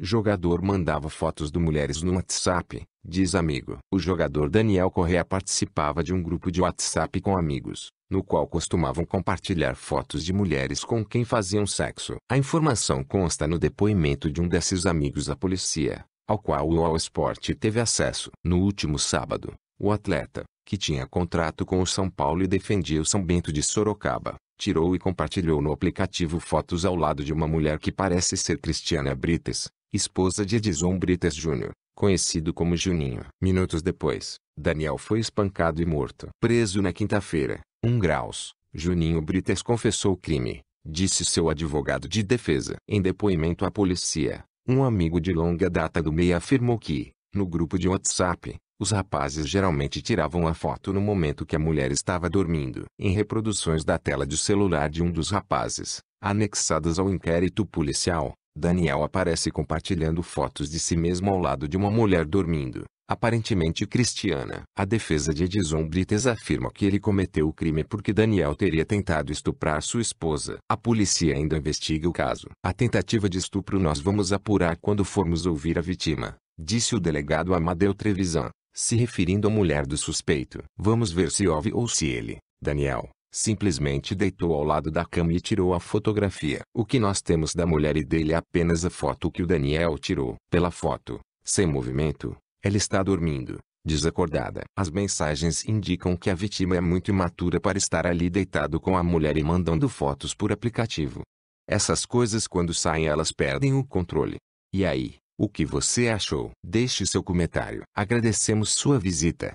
Jogador mandava fotos de mulheres no WhatsApp, diz amigo. O jogador Daniel Correa participava de um grupo de WhatsApp com amigos, no qual costumavam compartilhar fotos de mulheres com quem faziam sexo. A informação consta no depoimento de um desses amigos à polícia, ao qual o All Sport teve acesso. No último sábado, o atleta, que tinha contrato com o São Paulo e defendia o São Bento de Sorocaba, tirou e compartilhou no aplicativo fotos ao lado de uma mulher que parece ser Cristiana Brites, esposa de Edison Brites Jr., conhecido como Juninho. Minutos depois, Daniel foi espancado e morto. Preso na quinta-feira, um graus, Juninho Brites confessou o crime, disse seu advogado de defesa. Em depoimento à polícia, um amigo de longa data do MEI afirmou que, no grupo de WhatsApp, os rapazes geralmente tiravam a foto no momento que a mulher estava dormindo. Em reproduções da tela de celular de um dos rapazes, anexadas ao inquérito policial, Daniel aparece compartilhando fotos de si mesmo ao lado de uma mulher dormindo, aparentemente cristiana. A defesa de Edison Brites afirma que ele cometeu o crime porque Daniel teria tentado estuprar sua esposa. A polícia ainda investiga o caso. A tentativa de estupro nós vamos apurar quando formos ouvir a vítima, disse o delegado Amadeu Trevisan, se referindo à mulher do suspeito. Vamos ver se houve ou se ele, Daniel, simplesmente deitou ao lado da cama e tirou a fotografia. O que nós temos da mulher e dele é apenas a foto que o Daniel tirou. Pela foto, sem movimento, ela está dormindo, desacordada. As mensagens indicam que a vítima é muito imatura para estar ali deitado com a mulher e mandando fotos por aplicativo. Essas coisas quando saem elas perdem o controle. E aí, o que você achou? Deixe seu comentário. Agradecemos sua visita.